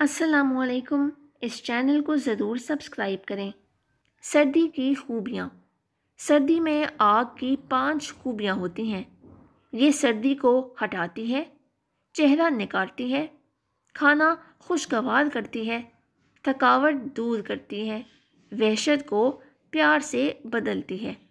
असलकुम इस चैनल को ज़रूर सब्सक्राइब करें सर्दी की खूबियाँ सर्दी में आग की पांच खूबियाँ होती हैं ये सर्दी को हटाती है चेहरा निकालती है खाना खुशगवार करती है थकावट दूर करती है वहशत को प्यार से बदलती है